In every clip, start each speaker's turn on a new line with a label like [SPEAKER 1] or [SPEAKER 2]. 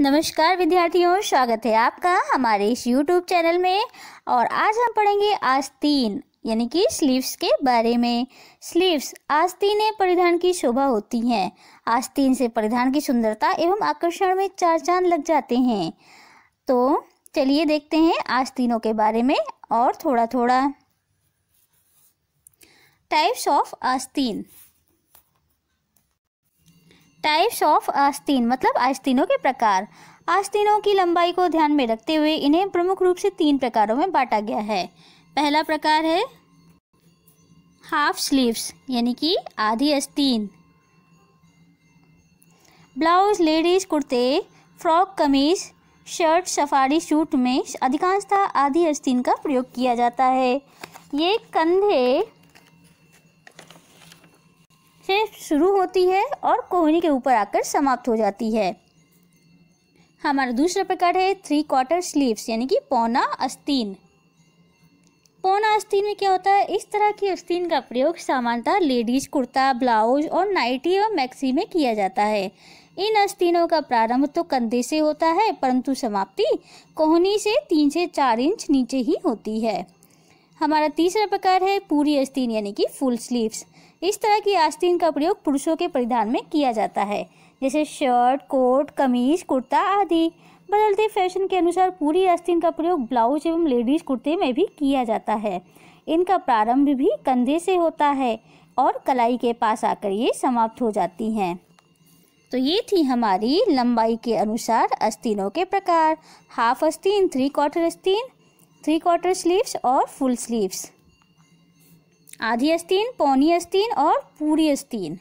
[SPEAKER 1] नमस्कार विद्यार्थियों स्वागत है आपका हमारे इस YouTube चैनल में और आज हम पढ़ेंगे आस्तीन यानी कि स्लीव्स के बारे में स्लीव्स आस्तीनें परिधान की शोभा होती हैं आस्तीन से परिधान की सुंदरता एवं आकर्षण में चार चांद लग जाते हैं तो चलिए देखते हैं आस्तीनों के बारे में और थोड़ा थोड़ा टाइप्स ऑफ आस्तीन टाइप्स ऑफ आस्तीन मतलब आस्तीनों के प्रकार आस्तीनों की लंबाई को ध्यान में रखते हुए इन्हें प्रमुख रूप से तीन प्रकारों में बांटा गया है पहला प्रकार है हाफ स्लीव्स यानी कि आधी आस्तीन ब्लाउज लेडीज कुर्ते फ्रॉक कमीज शर्ट सफारी सूट में अधिकांशतः आधी आस्तीन का प्रयोग किया जाता है ये कंधे से शुरू होती है और कोहनी के ऊपर आकर समाप्त हो जाती है हमारा दूसरा प्रकार है थ्री क्वार्टर स्लीव्स यानी कि पौना अस्तीन पौना अस्तीन में क्या होता है इस तरह की अस्तीन का प्रयोग सामान्यतः लेडीज कुर्ता ब्लाउज और नाइटी और मैक्सी में किया जाता है इन अस्तीनों का प्रारंभ तो कंधे से होता है परंतु समाप्ति कोहनी से तीन से चार इंच नीचे ही होती है हमारा तीसरा प्रकार है पूरी अस्तीन यानी कि फुल स्लीव्स इस तरह की आस्तीन का प्रयोग पुरुषों के परिधान में किया जाता है जैसे शर्ट कोट कमीज कुर्ता आदि बदलते फैशन के अनुसार पूरी आस्तीन का प्रयोग ब्लाउज एवं लेडीज कुर्ते में भी किया जाता है इनका प्रारंभ भी कंधे से होता है और कलाई के पास आकर ये समाप्त हो जाती हैं तो ये थी हमारी लंबाई के अनुसार अस्तीनों के प्रकार हाफ आस्तीन थ्री क्वार्टर आस्तीन थ्री क्वार्टर स्लीव्स और फुल स्लीव्स आधी अस्तीन पौनी अस्तीन और पूरी अस्तीन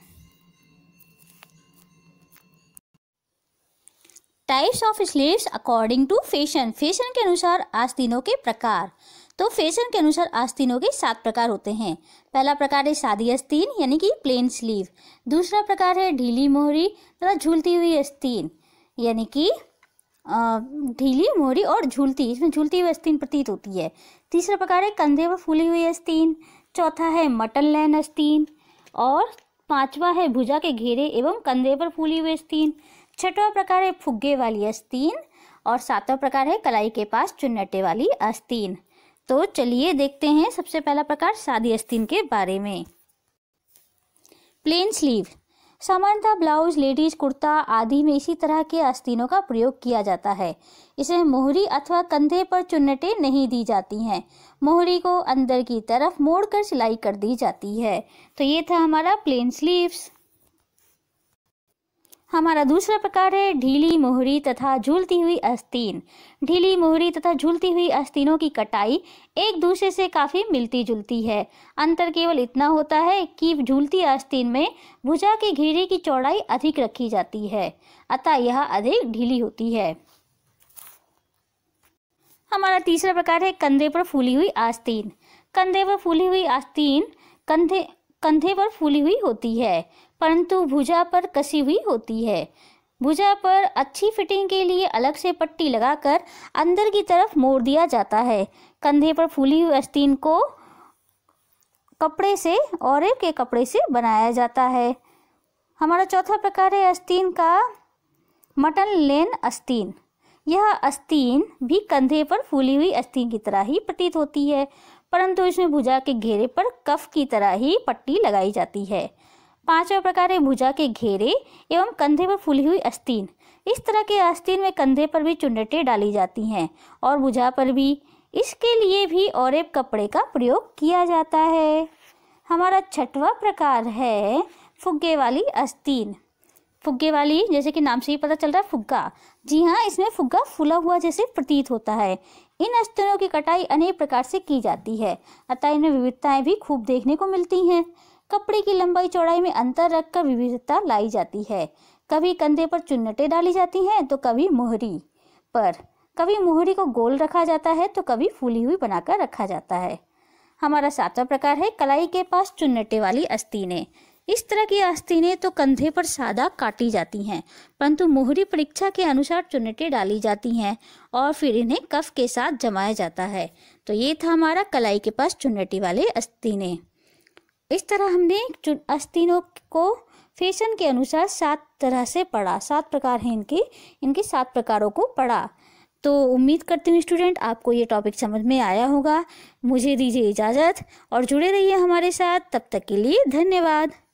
[SPEAKER 1] types of sleeves according to fashion fashion के अनुसार आस्तीनों के प्रकार तो फैशन के अनुसार आस्तीनों के सात प्रकार होते हैं पहला प्रकार है सादी आस्तीन यानी कि प्लेन स्लीव दूसरा प्रकार है ढीली मोहरी तथा झूलती हुई आस्तीन यानी कि ढीली मोहरी और झूलती इसमें झूलती हुई आस्तीन प्रतीत होती है तीसरा प्रकार है कंधे व फूली हुई आस्तीन चौथा है मटन लैन अस्तीन और पांचवा है भुजा के घेरे एवं कंधे पर फूली हुई अस्तीन छठवा प्रकार है फुग्गे वाली अस्तीन और सातवां प्रकार है कलाई के पास चुन्नटे वाली अस्तीन तो चलिए देखते हैं सबसे पहला प्रकार सादी अस्तीन के बारे में प्लेन स्लीव सामान्यतः ब्लाउज लेडीज कुर्ता आदि में इसी तरह के आस्तीनों का प्रयोग किया जाता है इसे मोहरी अथवा कंधे पर चुन्नटे नहीं दी जाती हैं मोहरी को अंदर की तरफ मोड़कर सिलाई कर दी जाती है तो ये था हमारा प्लेन स्लीव्स हमारा दूसरा प्रकार है ढीली मोहरी तथा झूलती हुई आस्तीन ढीली मोहरी तथा झूलती हुई अस्तीनों की कटाई एक दूसरे से काफ़ी मिलती जुलती है अंतर केवल इतना होता है कि झूलती आस्तीन में भुजा के घेरे की चौड़ाई अधिक रखी जाती है अतः यह अधिक ढीली होती है हमारा तीसरा प्रकार है कंधे पर फूली हुई आस्तीन कंधे पर फूली हुई आस्तीन कंधे कंधे पर फूली हुई होती है परंतु भुजा पर कसी हुई होती है भुजा पर अच्छी फिटिंग के लिए अलग से पट्टी लगाकर अंदर की तरफ मोड़ दिया जाता है कंधे पर फूली हुई आस्तीन को कपड़े से और के कपड़े से बनाया जाता है हमारा चौथा प्रकार है आस्तीन का मटन लेन आस्तीन यह आस्तीन भी कंधे पर फूली हुई आस्तीन की तरह ही प्रतीत होती है परंतु इसमें भुजा के घेरे पर कफ की तरह ही पट्टी लगाई जाती है पांचवा प्रकार है भुजा के घेरे एवं कंधे पर फूली हुई अस्तीन इस तरह के आस्तीन में कंधे पर भी चुनटे डाली जाती हैं और भुजा पर भी इसके लिए भी औरब कपड़े का प्रयोग किया जाता है हमारा छठवा प्रकार है फुग्गे वाली अस्तीन फुग्गे वाली जैसे कि नाम से ही पता चल रहा है फुग्गा जी हाँ इसमें फुग्गा फूला हुआ जैसे प्रतीत होता है इन स्तनों की कटाई अनेक प्रकार से की जाती है अतः इनमें विविधताएं भी खूब देखने को मिलती हैं कपड़े की लंबाई चौड़ाई में अंतर रखकर विविधता लाई जाती है कभी कंधे पर चुन्नटें डाली जाती हैं तो कभी मोहरी पर कभी मोहरी को गोल रखा जाता है तो कभी फूली हुई बनाकर रखा जाता है हमारा सातवां प्रकार है कलाई के पास चुन्नटे वाली अस्तीने इस तरह की आस्तीनें तो कंधे पर सादा काटी जाती हैं परंतु मोहरी परीक्षा के अनुसार चुनटे डाली जाती हैं और फिर इन्हें कफ के साथ जमाया जाता है तो ये था हमारा कलाई के पास चुनटी वाले आस्तीने इस तरह हमने आस्तीनों को फैशन के अनुसार सात तरह से पढ़ा सात प्रकार हैं इनके इनके सात प्रकारों को पढ़ा तो उम्मीद करती हूँ स्टूडेंट आपको ये टॉपिक समझ में आया होगा मुझे दीजिए इजाज़त और जुड़े रहिए हमारे साथ तब तक के लिए धन्यवाद